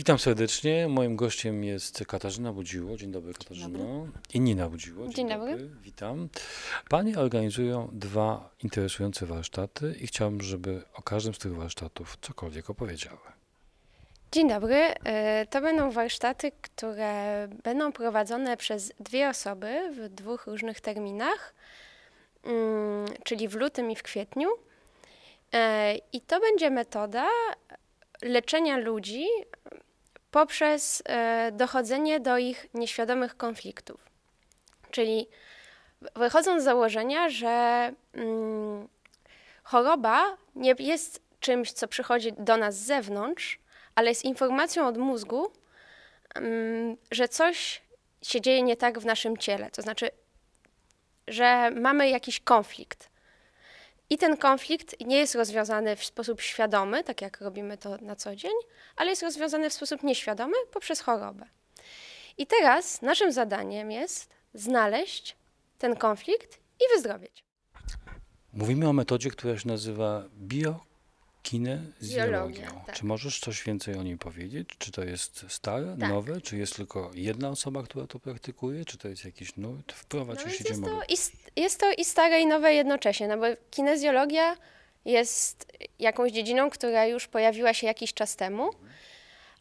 Witam serdecznie. Moim gościem jest Katarzyna Budziło. Dzień dobry katarzyna I Nina Budziło. Dzień, Dzień dobry. dobry. Witam. Panie organizują dwa interesujące warsztaty i chciałbym, żeby o każdym z tych warsztatów cokolwiek opowiedziały. Dzień dobry. E, to będą warsztaty, które będą prowadzone przez dwie osoby w dwóch różnych terminach, mm, czyli w lutym i w kwietniu. E, I to będzie metoda leczenia ludzi poprzez e, dochodzenie do ich nieświadomych konfliktów. Czyli wychodząc z założenia, że mm, choroba nie jest czymś, co przychodzi do nas z zewnątrz, ale jest informacją od mózgu, mm, że coś się dzieje nie tak w naszym ciele. To znaczy, że mamy jakiś konflikt. I ten konflikt nie jest rozwiązany w sposób świadomy, tak jak robimy to na co dzień, ale jest rozwiązany w sposób nieświadomy poprzez chorobę. I teraz naszym zadaniem jest znaleźć ten konflikt i wyzdrowieć. Mówimy o metodzie, która się nazywa bio kinezjologią. Tak. Czy możesz coś więcej o nim powiedzieć? Czy to jest stare, tak. nowe? Czy jest tylko jedna osoba, która to praktykuje? Czy to jest jakiś nurt? Wprowadź, no się jest, to i, jest to i stare, i nowe jednocześnie, no bo kinezjologia jest jakąś dziedziną, która już pojawiła się jakiś czas temu,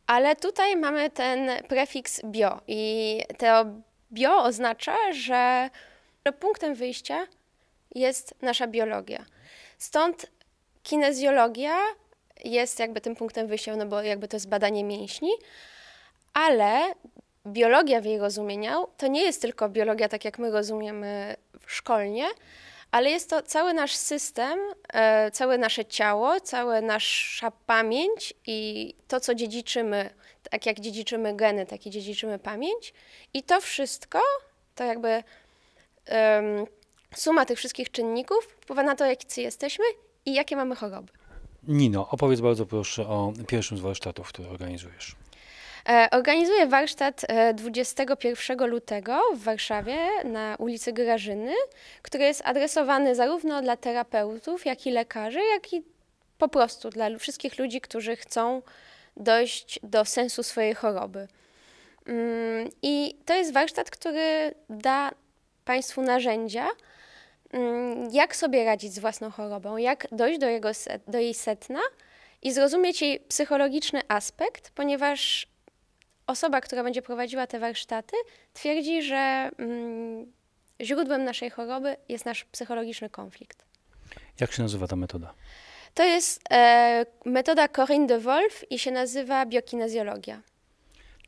ale tutaj mamy ten prefiks bio i to bio oznacza, że punktem wyjścia jest nasza biologia. Stąd kinezjologia jest jakby tym punktem wyjścia, no bo jakby to jest badanie mięśni, ale biologia w jej rozumieniu to nie jest tylko biologia tak, jak my rozumiemy szkolnie, ale jest to cały nasz system, e, całe nasze ciało, cała nasza pamięć i to, co dziedziczymy, tak jak dziedziczymy geny, tak i dziedziczymy pamięć. I to wszystko, to jakby suma tych wszystkich czynników wpływa na to, jacy jesteśmy i jakie mamy choroby. Nino, opowiedz bardzo proszę o pierwszym z warsztatów, który organizujesz. E, organizuję warsztat 21 e, lutego w Warszawie na ulicy Grażyny, który jest adresowany zarówno dla terapeutów, jak i lekarzy, jak i po prostu dla wszystkich ludzi, którzy chcą dojść do sensu swojej choroby. Mm, I to jest warsztat, który da Państwu narzędzia, Mm, jak sobie radzić z własną chorobą, jak dojść do, jego, do jej setna i zrozumieć jej psychologiczny aspekt, ponieważ osoba, która będzie prowadziła te warsztaty, twierdzi, że mm, źródłem naszej choroby jest nasz psychologiczny konflikt. Jak się nazywa ta metoda? To jest e, metoda Corinne de Wolf i się nazywa biokinezjologia.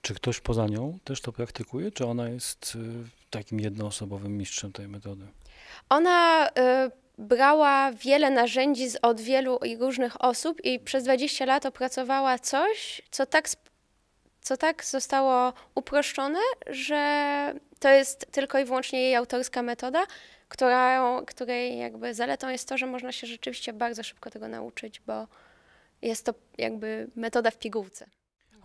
Czy ktoś poza nią też to praktykuje, czy ona jest y, takim jednoosobowym mistrzem tej metody? Ona y, brała wiele narzędzi z, od wielu i różnych osób i przez 20 lat opracowała coś, co tak, co tak zostało uproszczone, że to jest tylko i wyłącznie jej autorska metoda, która, której jakby zaletą jest to, że można się rzeczywiście bardzo szybko tego nauczyć, bo jest to jakby metoda w pigułce.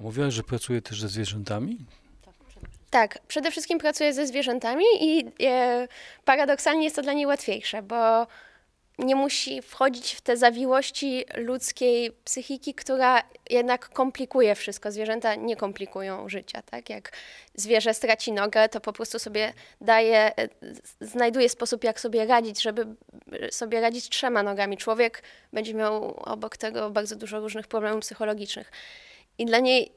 A mówiłaś, że pracuje też ze zwierzętami? Tak, przede wszystkim pracuję ze zwierzętami i e, paradoksalnie jest to dla niej łatwiejsze, bo nie musi wchodzić w te zawiłości ludzkiej psychiki, która jednak komplikuje wszystko. Zwierzęta nie komplikują życia, tak? Jak zwierzę straci nogę, to po prostu sobie daje, e, znajduje sposób, jak sobie radzić, żeby e, sobie radzić trzema nogami. Człowiek będzie miał obok tego bardzo dużo różnych problemów psychologicznych. I dla niej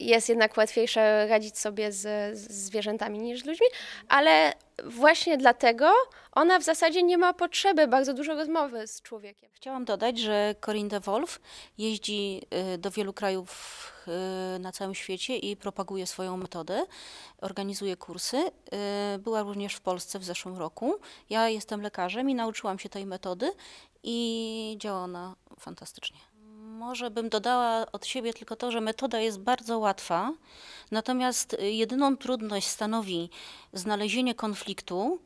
jest jednak łatwiejsze radzić sobie z, z zwierzętami niż z ludźmi, ale właśnie dlatego ona w zasadzie nie ma potrzeby bardzo dużo rozmowy z człowiekiem. Chciałam dodać, że Corinne de Wolf jeździ y, do wielu krajów y, na całym świecie i propaguje swoją metodę, organizuje kursy. Y, była również w Polsce w zeszłym roku. Ja jestem lekarzem i nauczyłam się tej metody i działa ona fantastycznie. Może bym dodała od siebie tylko to, że metoda jest bardzo łatwa, natomiast y, jedyną trudność stanowi znalezienie konfliktu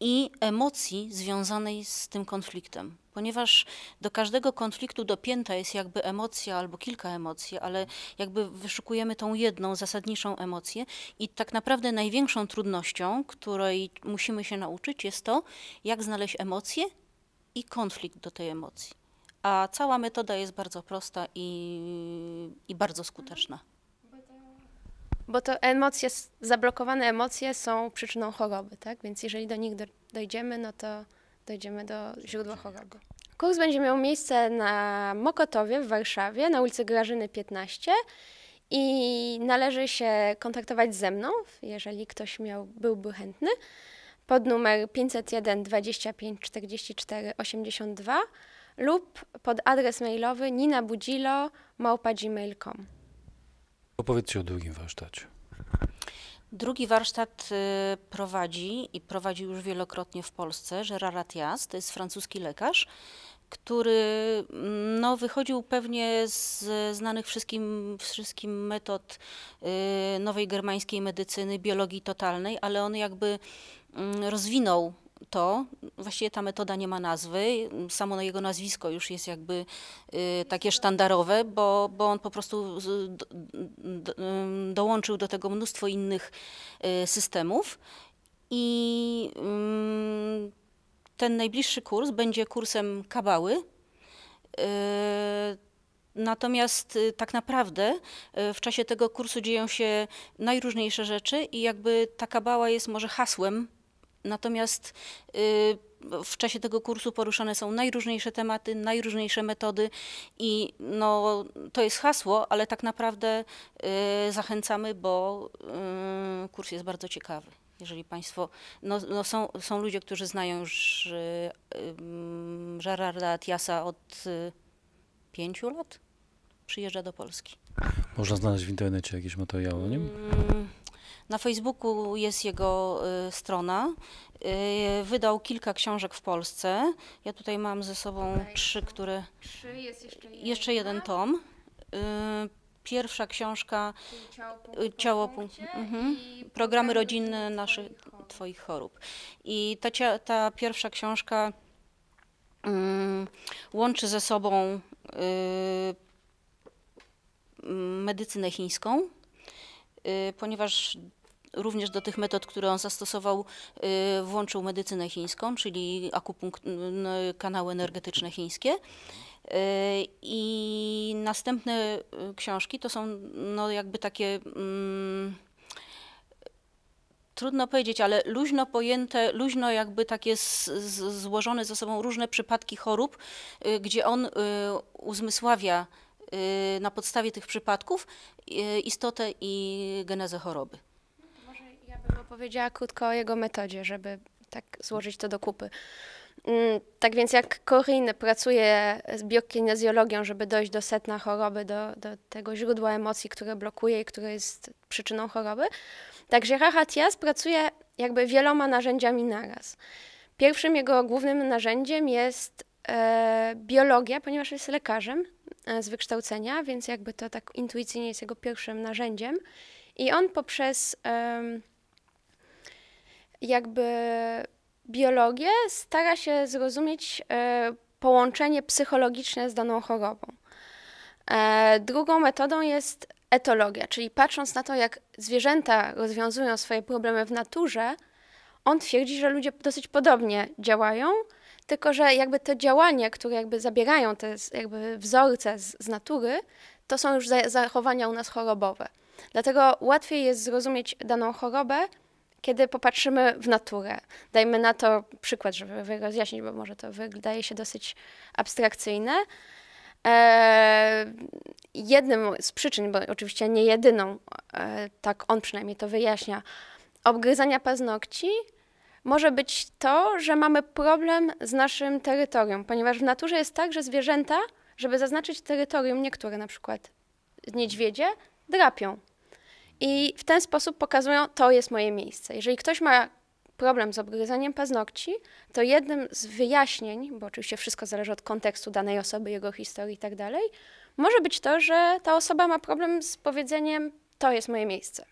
i emocji związanej z tym konfliktem. Ponieważ do każdego konfliktu dopięta jest jakby emocja albo kilka emocji, ale jakby wyszukujemy tą jedną zasadniczą emocję, i tak naprawdę największą trudnością, której musimy się nauczyć, jest to, jak znaleźć emocję i konflikt do tej emocji. A cała metoda jest bardzo prosta i, i bardzo skuteczna. Bo to emocje, zablokowane emocje są przyczyną choroby, tak? Więc jeżeli do nich dojdziemy, no to dojdziemy do źródła choroby. Kurs będzie miał miejsce na Mokotowie w Warszawie, na ulicy Grażyny 15 i należy się kontaktować ze mną, jeżeli ktoś miał, byłby chętny, pod numer 501 25 44 82 lub pod adres mailowy ninabudzilo.gmail.com. Opowiedzcie o drugim warsztacie. Drugi warsztat y, prowadzi i prowadzi już wielokrotnie w Polsce Gerard Atias, to jest francuski lekarz, który mm, no, wychodził pewnie z znanych wszystkim, wszystkim metod y, nowej germańskiej medycyny, biologii totalnej, ale on jakby mm, rozwinął to, właściwie ta metoda nie ma nazwy, samo jego nazwisko już jest jakby y, takie sztandarowe, bo, bo on po prostu y, dołączył do tego mnóstwo innych y, systemów i ten najbliższy kurs będzie kursem kabały. Natomiast tak naprawdę w czasie tego kursu dzieją się najróżniejsze rzeczy i jakby ta kabała jest może hasłem Natomiast y, w czasie tego kursu poruszane są najróżniejsze tematy, najróżniejsze metody i no, to jest hasło, ale tak naprawdę y, zachęcamy, bo y, kurs jest bardzo ciekawy. Jeżeli Państwo, no, no są, są ludzie, którzy znają już Gerarda Atiasa od pięciu lat, przyjeżdża do Polski. Można znaleźć w internecie jakieś materiały o nim? Mm, na Facebooku jest jego y, strona. Y, wydał kilka książek w Polsce. Ja tutaj mam ze sobą okay. trzy, które. Trzy, jest jeszcze jeden. Jeszcze jeden tak? tom. Y, pierwsza książka Ciało, punkt, ciało punkt, mhm. Programy rodzinne naszych twoich, twoich chorób. I ta, ta pierwsza książka mm, łączy ze sobą medycynę chińską, Y, ponieważ również do tych metod, które on zastosował, y, włączył medycynę chińską, czyli kanały energetyczne chińskie. Y, I następne książki to są no jakby takie. Mm, trudno powiedzieć, ale luźno pojęte, luźno jakby takie z, z, złożone ze sobą różne przypadki chorób, gdzie on y, uzmysławia Y, na podstawie tych przypadków y, istotę i genezę choroby. Może ja bym opowiedziała krótko o jego metodzie, żeby tak złożyć to do kupy. Mm, tak więc jak Corinne pracuje z biokinezjologią, żeby dojść do setna choroby, do, do tego źródła emocji, które blokuje i które jest przyczyną choroby, także Gerard pracuje jakby wieloma narzędziami naraz. Pierwszym jego głównym narzędziem jest E, biologia, ponieważ jest lekarzem e, z wykształcenia, więc jakby to tak intuicyjnie jest jego pierwszym narzędziem. I on poprzez jakby biologię stara się zrozumieć e, połączenie psychologiczne z daną chorobą. Drugą metodą jest etologia, czyli patrząc na to, jak zwierzęta rozwiązują swoje problemy w naturze, on twierdzi, że ludzie dosyć podobnie działają, tylko że jakby te działania, które jakby zabierają te jakby wzorce z, z natury, to są już za, zachowania u nas chorobowe. Dlatego łatwiej jest zrozumieć daną chorobę, kiedy popatrzymy w naturę. Dajmy na to przykład, żeby rozjaśnić, bo może to wydaje się dosyć abstrakcyjne. E, jednym z przyczyn, bo oczywiście nie jedyną, e, tak on przynajmniej to wyjaśnia, obgryzania paznokci może być to, że mamy problem z naszym terytorium, ponieważ w naturze jest tak, że zwierzęta, żeby zaznaczyć terytorium, niektóre na przykład niedźwiedzie, drapią. I w ten sposób pokazują, to jest moje miejsce. Jeżeli ktoś ma problem z obgryzaniem paznokci, to jednym z wyjaśnień, bo oczywiście wszystko zależy od kontekstu danej osoby, jego historii i tak dalej, może być to, że ta osoba ma problem z powiedzeniem, to jest moje miejsce.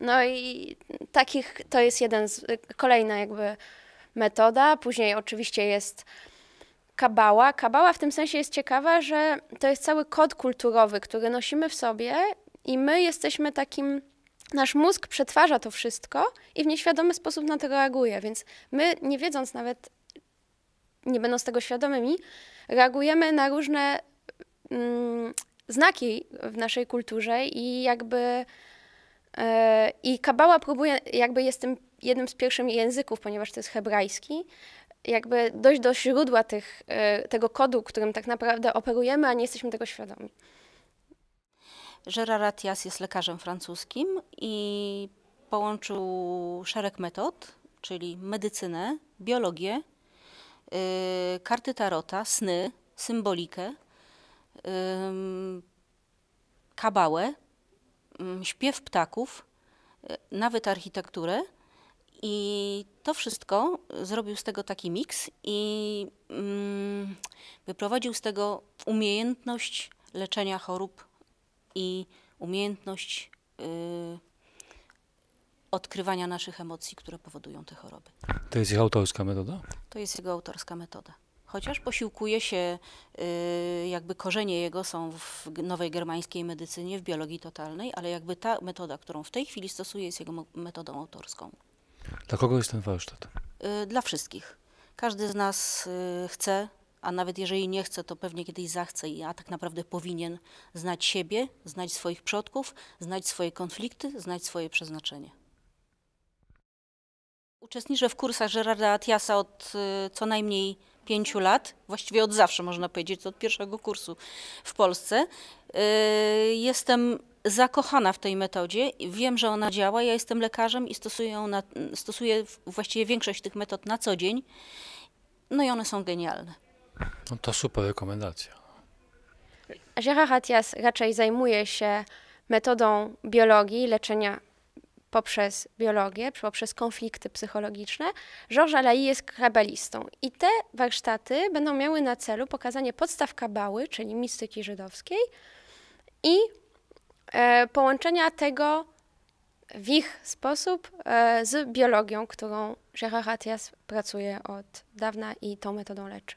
No i takich to jest jeden z, kolejna jakby metoda. Później oczywiście jest kabała. Kabała w tym sensie jest ciekawa, że to jest cały kod kulturowy, który nosimy w sobie i my jesteśmy takim nasz mózg przetwarza to wszystko i w nieświadomy sposób na to reaguje, więc my, nie wiedząc nawet, nie będąc tego świadomymi, reagujemy na różne mm, znaki w naszej kulturze i jakby E, I Kabała próbuje, jakby jest tym jednym z pierwszych języków, ponieważ to jest hebrajski, jakby dojść do źródła tych, e, tego kodu, którym tak naprawdę operujemy, a nie jesteśmy tego świadomi. Gérard Atias jest lekarzem francuskim i połączył szereg metod, czyli medycynę, biologię, yy, karty tarota, sny, symbolikę, yy, kabałę, Mm, śpiew ptaków, e, nawet architekturę. I to wszystko zrobił z tego taki miks i mm, wyprowadził z tego umiejętność leczenia chorób i umiejętność y, odkrywania naszych emocji, które powodują te choroby. To jest jego autorska metoda? To jest jego autorska metoda chociaż posiłkuje się, y, jakby korzenie jego są w nowej germańskiej medycynie, w biologii totalnej, ale jakby ta metoda, którą w tej chwili stosuje, jest jego metodą autorską. Dla kogo jest ten warsztat? Y, dla wszystkich. Każdy z nas y, chce, a nawet jeżeli nie chce, to pewnie kiedyś zachce, a tak naprawdę powinien znać siebie, znać swoich przodków, znać swoje konflikty, znać swoje przeznaczenie. Uczestniczę w kursach Gerarda Atiasa od co najmniej pięciu lat, właściwie od zawsze można powiedzieć, od pierwszego kursu w Polsce. Y, jestem zakochana w tej metodzie, wiem, że ona działa, ja jestem lekarzem i stosuję, ją na, stosuję właściwie większość tych metod na co dzień, no i one są genialne. No to super rekomendacja. Gerard raczej zajmuje się metodą biologii leczenia poprzez biologię, poprzez konflikty psychologiczne, Georges Alaï jest kabbalistą I te warsztaty będą miały na celu pokazanie podstaw kabały, czyli mistyki żydowskiej i e, połączenia tego w ich sposób e, z biologią, którą Gerard Atias pracuje od dawna i tą metodą leczy.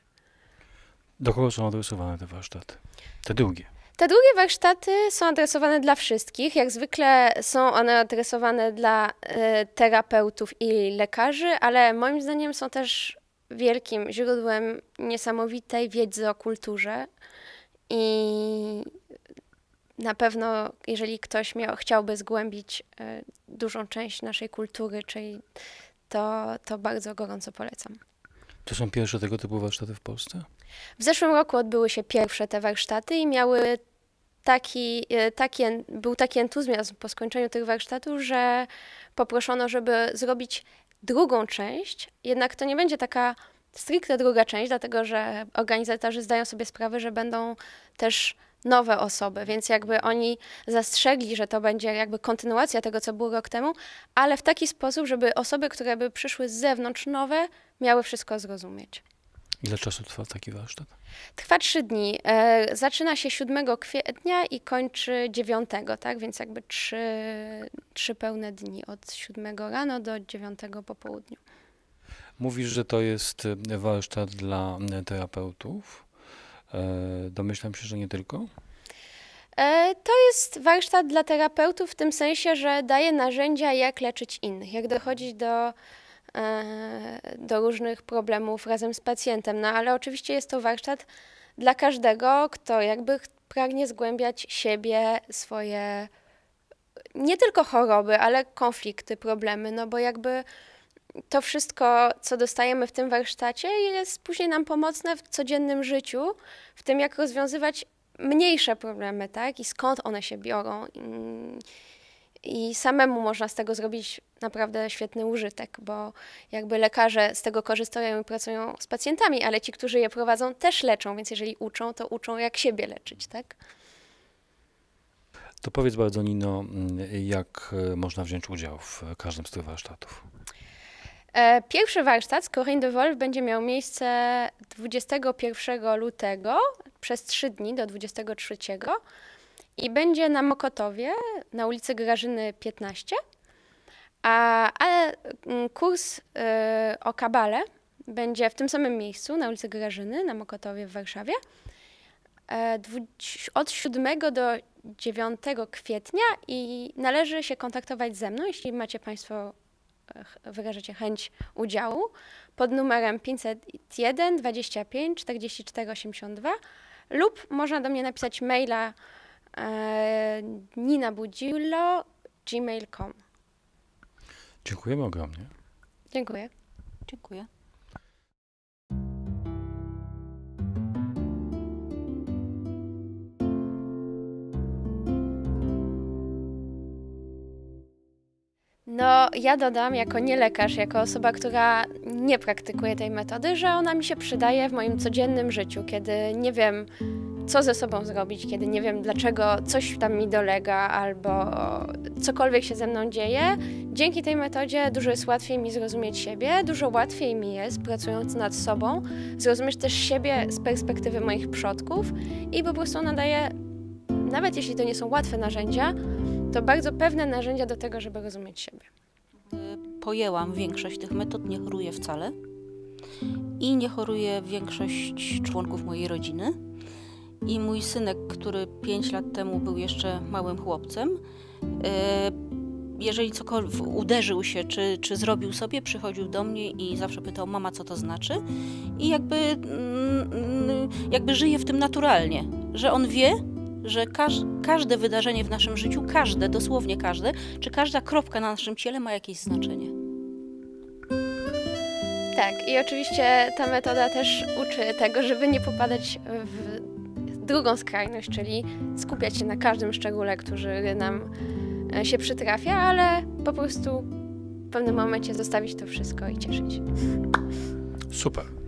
Do kogo są adresowane te warsztaty? Te długie. Te długie warsztaty są adresowane dla wszystkich. Jak zwykle są one adresowane dla y, terapeutów i lekarzy, ale moim zdaniem są też wielkim źródłem niesamowitej wiedzy o kulturze. I na pewno, jeżeli ktoś miał, chciałby zgłębić y, dużą część naszej kultury, czyli to, to bardzo gorąco polecam. To są pierwsze tego typu warsztaty w Polsce? W zeszłym roku odbyły się pierwsze te warsztaty i miały taki, e, taki, był taki entuzjazm po skończeniu tych warsztatów, że poproszono, żeby zrobić drugą część, jednak to nie będzie taka stricte druga część, dlatego że organizatorzy zdają sobie sprawę, że będą też nowe osoby, więc jakby oni zastrzegli, że to będzie jakby kontynuacja tego, co było rok temu, ale w taki sposób, żeby osoby, które by przyszły z zewnątrz nowe, miały wszystko zrozumieć. Ile czasu trwa taki warsztat? Trwa trzy dni. E, zaczyna się 7 kwietnia i kończy 9, tak? Więc jakby trzy, trzy pełne dni od 7 rano do 9 po południu. Mówisz, że to jest e, warsztat dla e, terapeutów. Domyślam się, że nie tylko. To jest warsztat dla terapeutów w tym sensie, że daje narzędzia, jak leczyć innych, jak dochodzić do E, do różnych problemów razem z pacjentem. No ale oczywiście jest to warsztat dla każdego, kto jakby pragnie zgłębiać siebie, swoje nie tylko choroby, ale konflikty, problemy, no bo jakby to wszystko, co dostajemy w tym warsztacie, jest później nam pomocne w codziennym życiu, w tym jak rozwiązywać mniejsze problemy, tak? I skąd one się biorą. I i samemu można z tego zrobić naprawdę świetny użytek, bo jakby lekarze z tego korzystają i pracują z pacjentami, ale ci, którzy je prowadzą, też leczą, więc jeżeli uczą, to uczą, jak siebie leczyć, tak? To powiedz bardzo, Nino, mm, jak e, można wziąć udział w e, każdym z tych warsztatów? E, pierwszy warsztat z Corinne de Wolf będzie miał miejsce 21 lutego przez 3 dni do 23 i będzie na Mokotowie na ulicy Grażyny 15. A, ale mm, kurs y, o kabale będzie w tym samym miejscu na ulicy Grażyny na Mokotowie w Warszawie e, od 7 do 9 kwietnia i należy się kontaktować ze mną, jeśli macie Państwo, e, wyrażacie chęć udziału, pod numerem 501 25 44 82 lub można do mnie napisać maila E, Nina Budzilo, Dziękujemy ogromnie. Dziękuję. Dziękuję. No, ja dodam, jako nie lekarz, jako osoba, która nie praktykuje tej metody, że ona mi się przydaje w moim codziennym życiu, kiedy nie wiem, co ze sobą zrobić, kiedy nie wiem dlaczego coś tam mi dolega albo cokolwiek się ze mną dzieje. Dzięki tej metodzie dużo jest łatwiej mi zrozumieć siebie, dużo łatwiej mi jest pracując nad sobą, zrozumieć też siebie z perspektywy moich przodków i po prostu nadaje, nawet jeśli to nie są łatwe narzędzia, to bardzo pewne narzędzia do tego, żeby rozumieć siebie. Pojęłam większość tych metod, nie choruję wcale i nie choruje większość członków mojej rodziny i mój synek, który 5 lat temu był jeszcze małym chłopcem, e, jeżeli cokolwiek uderzył się, czy, czy zrobił sobie, przychodził do mnie i zawsze pytał, mama, co to znaczy? I jakby, mm, mm, jakby żyje w tym naturalnie, że on wie, że każ, każde wydarzenie w naszym życiu, każde, dosłownie każde, czy każda kropka na naszym ciele ma jakieś znaczenie. Tak, i oczywiście ta metoda też uczy tego, żeby nie popadać w drugą skrajność, czyli skupiać się na każdym szczególe, który nam e, się przytrafia, ale po prostu w pewnym momencie zostawić to wszystko i cieszyć. Super.